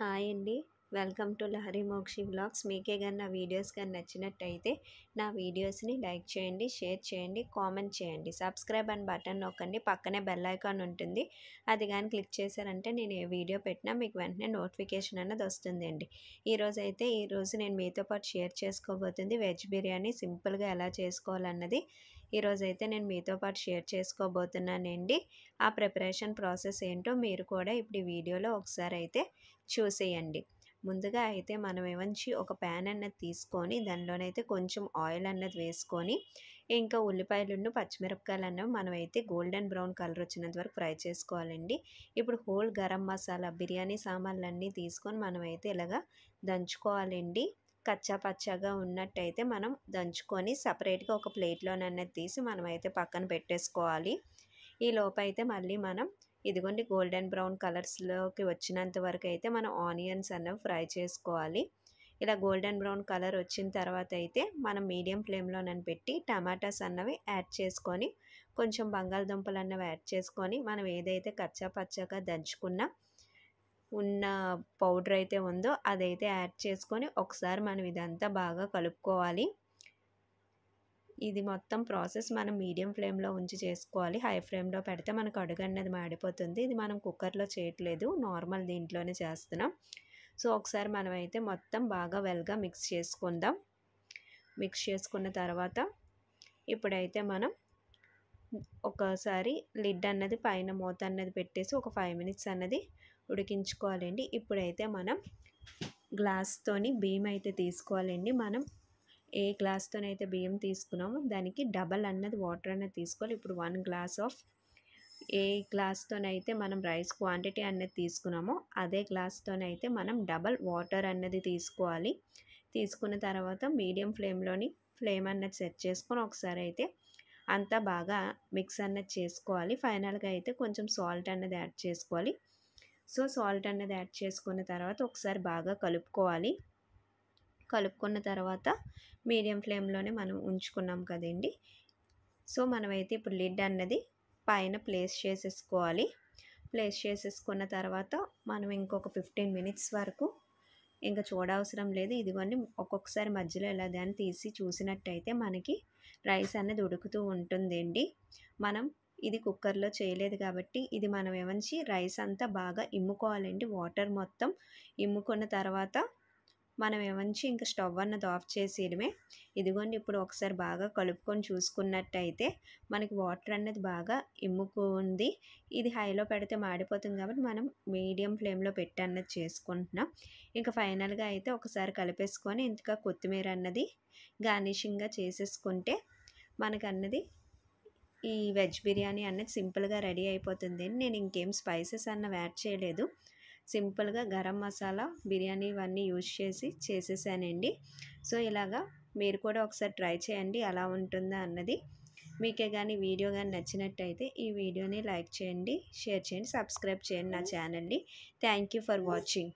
hi అండి welcome to Lahari Mokshi blogs మీకే కానీ నా వీడియోస్ కానీ నచ్చినట్టయితే నా వీడియోస్ని లైక్ చేయండి షేర్ చేయండి కామెంట్ చేయండి సబ్స్క్రైబ్ అని బటన్ నొక్కండి పక్కనే బెల్ ఐకాన్ ఉంటుంది అది కానీ క్లిక్ చేశారంటే నేను ఏ వీడియో పెట్టినా మీకు వెంటనే నోటిఫికేషన్ అన్నది వస్తుందండి ఈరోజు అయితే ఈరోజు నేను మీతో పాటు షేర్ చేసుకోబోతుంది వెజ్ బిర్యానీ సింపుల్గా ఎలా చేసుకోవాలన్నది ఈరోజైతే నేను మీతో పాటు షేర్ చేసుకోబోతున్నానండి ఆ ప్రిపరేషన్ ప్రాసెస్ ఏంటో మీరు కూడా ఇప్పుడు ఈ వీడియోలో ఒకసారి అయితే చూసేయండి ముందుగా అయితే మనం ఏమంచి ఒక ప్యాన్ అన్నది తీసుకొని దానిలోనైతే కొంచెం ఆయిల్ అన్నది వేసుకొని ఇంకా ఉల్లిపాయలున్ను పచ్చిమిరపకాయలు అన్నవి మనమైతే గోల్డెన్ బ్రౌన్ కలర్ వచ్చినంత వరకు ఫ్రై చేసుకోవాలండి ఇప్పుడు హోల్ గరం మసాలా బిర్యానీ సామాన్లన్నీ తీసుకొని మనమైతే ఇలాగా దంచుకోవాలండి కచ్చా పచ్చాగా ఉన్నట్టయితే మనం దంచుకొని సపరేట్గా ఒక ప్లేట్లోనన్నది తీసి మనం అయితే పక్కన పెట్టేసుకోవాలి ఈ లోపైతే మళ్ళీ మనం ఇదిగోండి గోల్డెన్ బ్రౌన్ కలర్స్లోకి వచ్చినంత వరకు అయితే మనం ఆనియన్స్ అన్నవి ఫ్రై చేసుకోవాలి ఇలా గోల్డెన్ బ్రౌన్ కలర్ వచ్చిన తర్వాత అయితే మనం మీడియం ఫ్లేమ్లోనని పెట్టి టమాటాస్ అన్నవి యాడ్ చేసుకొని కొంచెం బంగాళదుంపలు అన్నవి యాడ్ చేసుకొని మనం ఏదైతే కచ్చా పచ్చగా దంచుకున్నా ఉన్న పౌడర్ అయితే ఉందో అదైతే యాడ్ చేసుకొని ఒకసారి మనం ఇదంతా బాగా కలుపుకోవాలి ఇది మొత్తం ప్రాసెస్ మనం మీడియం ఫ్లేమ్లో ఉంచి చేసుకోవాలి హై ఫ్లేమ్లో పెడితే మనకు అడుగు అన్నది మాడిపోతుంది ఇది మనం కుక్కర్లో చేయట్లేదు నార్మల్ దీంట్లోనే చేస్తున్నాం సో ఒకసారి మనం అయితే మొత్తం బాగా వెల్గా మిక్స్ చేసుకుందాం మిక్స్ చేసుకున్న తర్వాత ఇప్పుడైతే మనం ఒకసారి లిడ్ అన్నది పైన మూత అన్నది పెట్టేసి ఒక ఫైవ్ మినిట్స్ అన్నది ఉడికించుకోవాలండి ఇప్పుడైతే మనం గ్లాస్తోని బియ్యం అయితే తీసుకోవాలండి మనం ఏ గ్లాస్తోనైతే బియ్యం తీసుకున్నామో దానికి డబల్ అన్నది వాటర్ అన్నది తీసుకోవాలి ఇప్పుడు వన్ గ్లాస్ ఆఫ్ ఏ గ్లాస్తోనైతే మనం రైస్ క్వాంటిటీ అన్నది తీసుకున్నామో అదే గ్లాస్తోనైతే మనం డబల్ వాటర్ అన్నది తీసుకోవాలి తీసుకున్న తర్వాత మీడియం ఫ్లేమ్లోని ఫ్లేమ్ అన్నది సెట్ చేసుకొని ఒకసారి అయితే అంతా బాగా మిక్స్ అన్నది చేసుకోవాలి ఫైనల్గా అయితే కొంచెం సాల్ట్ అన్నది యాడ్ చేసుకోవాలి సో సాల్ట్ అన్నది యాడ్ చేసుకున్న తర్వాత ఒకసారి బాగా కలుపుకోవాలి కలుపుకున్న తర్వాత మీడియం ఫ్లేమ్లోనే మనం ఉంచుకున్నాం కదండి సో మనమైతే ఇప్పుడు లిడ్ అన్నది పైన ప్లేస్ చేసేసుకోవాలి ప్లేస్ చేసేసుకున్న తర్వాత మనం ఇంకొక ఫిఫ్టీన్ మినిట్స్ వరకు ఇంకా చూడవసరం లేదు ఇదిగోండి ఒక్కొక్కసారి మధ్యలో ఇలా దాన్ని తీసి చూసినట్టయితే మనకి రైస్ అనేది ఉడుకుతూ ఉంటుందండి మనం ఇది కుక్కర్లో చేయలేదు కాబట్టి ఇది మనం ఏమంచి రైస్ అంతా బాగా ఇమ్ముకోవాలండి వాటర్ మొత్తం ఇమ్ముకున్న తర్వాత మనం ఏమంచి ఇంకా స్టవ్ అన్నది ఆఫ్ చేసేయడమే ఇదిగోండి ఇప్పుడు ఒకసారి బాగా కలుపుకొని చూసుకున్నట్టయితే మనకి వాటర్ అన్నది బాగా ఇమ్ముకుంది ఇది హైలో పెడితే మాడిపోతుంది కాబట్టి మనం మీడియం ఫ్లేమ్లో పెట్టి అన్నది చేసుకుంటున్నాం ఇంకా ఫైనల్గా అయితే ఒకసారి కలిపేసుకొని ఇంతగా కొత్తిమీర అన్నది గార్నిషింగ్గా చేసేసుకుంటే మనకు అన్నది ఈ వెజ్ బిర్యానీ అన్నది సింపుల్గా రెడీ అయిపోతుంది నేను ఇంకేం స్పైసెస్ అన్న యాడ్ చేయలేదు సింపుల్గా గరం మసాలా బిర్యానీ ఇవన్నీ యూజ్ చేసి చేసేసానండి సో ఇలాగా మీరు కూడా ఒకసారి ట్రై చేయండి ఎలా ఉంటుందా అన్నది మీకే కానీ వీడియో కానీ నచ్చినట్టయితే ఈ వీడియోని లైక్ చేయండి షేర్ చేయండి సబ్స్క్రైబ్ చేయండి నా ఛానల్ని థ్యాంక్ ఫర్ వాచింగ్